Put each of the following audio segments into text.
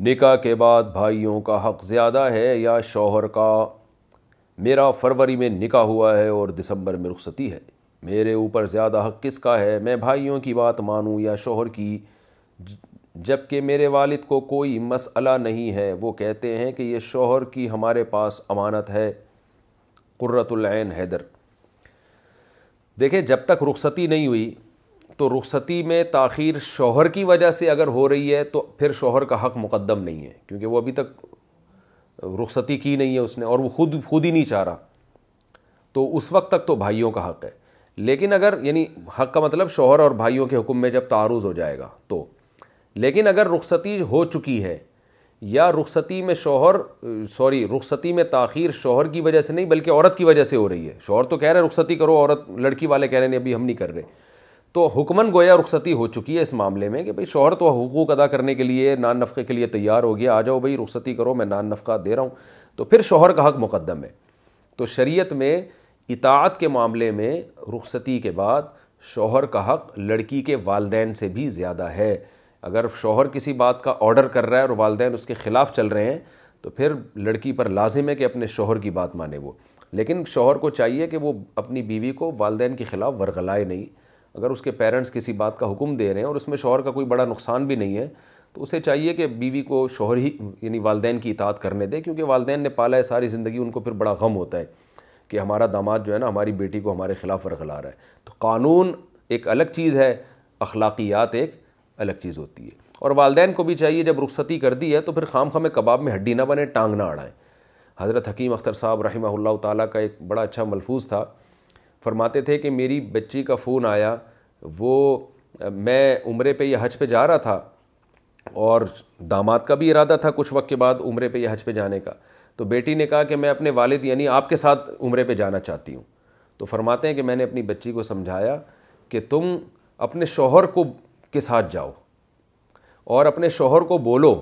निका के बाद भाइयों का हक़ ज़्यादा है या शौहर का मेरा फरवरी में निका हुआ है और दिसंबर में रुखसती है मेरे ऊपर ज़्यादा हक़ किसका है मैं भाइयों की बात मानूं या शोहर की जबकि मेरे वालिद को कोई मसला नहीं है वो कहते हैं कि ये शोहर की हमारे पास अमानत है कुर्रतुल्न हैदर देखें जब तक रुखसती नहीं हुई तो रुखसती में ताखीर शोहर की वजह से अगर हो रही है तो फिर शोहर का हक़ मुकदम नहीं है क्योंकि वो अभी तक रुखसती की नहीं है उसने और वो खुद खुद ही नहीं चाह रहा तो उस वक्त तक तो भाइयों का हक़ है लेकिन अगर यानी हक़ का मतलब शोहर और भाइयों के हुक्म में जब तारुज़ हो जाएगा तो लेकिन अगर रुखसती हो चुकी है या रुखसती में शोहर सॉरी रुखसती में तख़िर शोहर की वजह से नहीं बल्कि औरत की वजह से हो रही है शोहर तो कह रहे हैं रुखसती करो औरत लड़की वाले कह रहे हैं अभी हम नहीं कर रहे तो हुक्मन गोया रुखसती हो चुकी है इस मामले में कि भाई शोहर तो हकूक अदा करने के लिए नान नफ़े के लिए तैयार हो गया आ जाओ भाई रुखसती करो मैं नान नफ़ा दे रहा हूँ तो फिर शोहर का हक मुकदम है तो शरीयत में इतात के मामले में रुखसती के बाद शोहर का हक लड़की के वालदेन से भी ज़्यादा है अगर शोहर किसी बात का ऑर्डर कर रहा है और वालदे उसके ख़िलाफ़ चल रहे हैं तो फिर लड़की पर लाजिम है कि अपने शोहर की बात माने वो लेकिन शोहर को चाहिए कि वो अपनी बीवी को वालदे के ख़िलाफ़ वरगलाए नहीं अगर उसके पेरेंट्स किसी बात का हुक्म दे रहे हैं और उसमें शोहर का कोई बड़ा नुकसान भी नहीं है तो उसे चाहिए कि बीवी को शोहर ही यानी वालदेन की इतात करने दे क्योंकि वालदेन ने पाला है सारी ज़िंदगी उनको फिर बड़ा गम होता है कि हमारा दामाद जो है ना हमारी बेटी को हमारे ख़िलाफ़ वरखला रहा है तो कानून एक अलग चीज़ है अखलाकियात एक अलग चीज़ होती है और वालदेन को भी चाहिए जब रुखसती कर दी है तो फिर खाम खामे कबाब में हड्डी ना बने टांग ना अड़ाएँ हज़रत हकीम अख्तर साहब रही तक का एक बड़ा अच्छा मलफूज था फरमाते थे कि मेरी बच्ची का फ़ोन आया वो मैं उम्र पे या हज पे जा रहा था और दामाद का भी इरादा था कुछ वक्त के बाद उम्र पे या हज पे जाने का तो बेटी ने कहा कि मैं अपने वालिद यानी आपके साथ उम्र पे जाना चाहती हूँ तो फरमाते हैं कि मैंने अपनी बच्ची को समझाया कि तुम अपने शोहर को के साथ जाओ और अपने शोहर को बोलो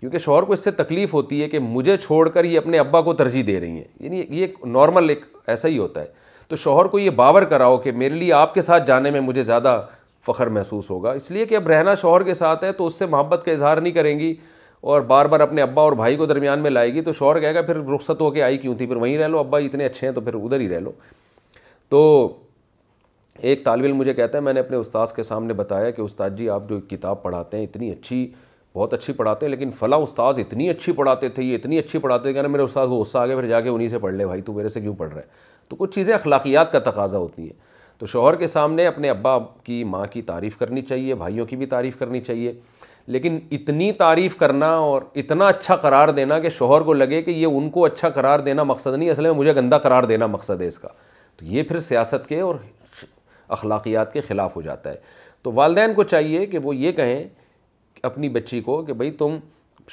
क्योंकि शोहर को इससे तकलीफ़ होती है कि मुझे छोड़कर ये अपने अब्बा को तरजीह दे रही हैं यानी ये नॉर्मल एक ऐसा ही होता है तो शोहर को ये बावर कराओ कि मेरे लिए आपके साथ जाने में मुझे ज़्यादा फ़ख्र महसूस होगा इसलिए कि अब रहना शोहर के साथ है तो उससे मोहब्बत का इजहार नहीं करेंगी और बार बार अपने अब्बा और भाई को दरमियान में लाएगी तो शोहर कहेगा फिर रुख्सत होकर आई क्यों थी फिर वहीं रह लो अब्बा इतने अच्छे हैं तो फिर उधर ही रह लो तो एक तालबिल मुझे कहता है मैंने अपने उस्ताद के सामने बताया कि उस्ताद जी आप जो किताब पढ़ाते हैं इतनी अच्छी बहुत अच्छी पढ़ाते हैं लेकिन फ़ला उस्ताद इतनी अच्छी पढ़ाते थे ये इतनी अच्छी पढ़ाते थे ना मेरे उस्ताद को गुस्सा आ गया फिर जाके उन्हीं से पढ़ ले भाई तू मेरे से क्यों पढ़ रहा है तो कुछ चीज़ें अखलाकियात का तकाजा होती हैं तो शोहर के सामने अपने अब्बा की माँ की तारीफ़ करनी चाहिए भाइयों की भी तारीफ़ करनी चाहिए लेकिन इतनी तारीफ़ करना और इतना अच्छा करार देना कि शोहर को लगे कि ये उनको अच्छा करार देना मकसद नहीं असल में मुझे गंदा करार देना मकसद है इसका तो ये फिर सियासत के और अखलाकियात के ख़िलाफ़ हो जाता है तो वालदेन को चाहिए कि वो ये कहें अपनी बच्ची को कि भाई तुम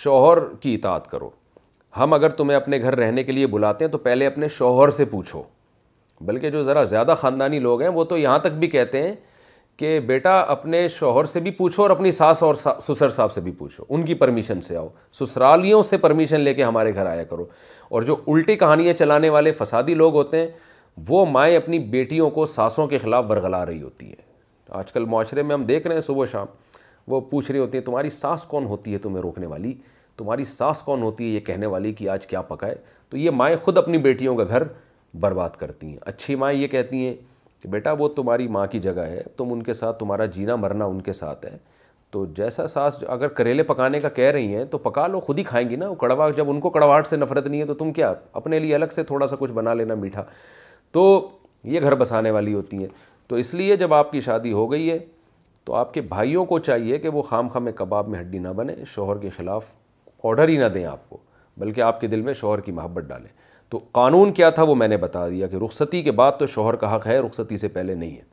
शोहर की इतात करो हम अगर तुम्हें अपने घर रहने के लिए बुलाते हैं तो पहले अपने शोहर से पूछो बल्कि जो ज़रा ज़्यादा ख़ानदानी लोग हैं वो तो यहाँ तक भी कहते हैं कि बेटा अपने शोहर से भी पूछो और अपनी सास और सा, ससुर साहब से भी पूछो उनकी परमिशन से आओ ससुरालियों से परमिशन लेके हमारे घर आया करो और जो उल्टी कहानियाँ चलाने वाले फसादी लोग होते हैं वो माएँ अपनी बेटियों को सासों के ख़िलाफ़ बरगला रही होती हैं आजकल माशरे में हम देख रहे हैं सुबह शाम वो पूछ रहे होते हैं तुम्हारी सांस कौन होती है तुम्हें रोकने वाली तुम्हारी सांस कौन होती है ये कहने वाली कि आज क्या पकाए तो ये माएँ खुद अपनी बेटियों का घर बर्बाद करती हैं अच्छी माएँ ये कहती हैं कि बेटा वो तुम्हारी माँ की जगह है तुम उनके साथ तुम्हारा जीना मरना उनके साथ है तो जैसा सास अगर करेले पकाने का कह रही हैं तो पका लो खुद ही खाएंगी ना वो कड़वा जब उनको कड़वाहट से नफरत नहीं है तो तुम क्या अपने लिए अलग से थोड़ा सा कुछ बना लेना मीठा तो ये घर बसाने वाली होती हैं तो इसलिए जब आपकी शादी हो गई है तो आपके भाइयों को चाहिए कि वो खाम खाम कबाब में हड्डी ना बने शोहर के ख़िलाफ़ ऑर्डर ही ना दें आपको बल्कि आपके दिल में शोहर की महब्बत डालें तो कानून क्या था वो मैंने बता दिया कि रुखसती के बाद तो शोहर का हक़ है रुखसती से पहले नहीं है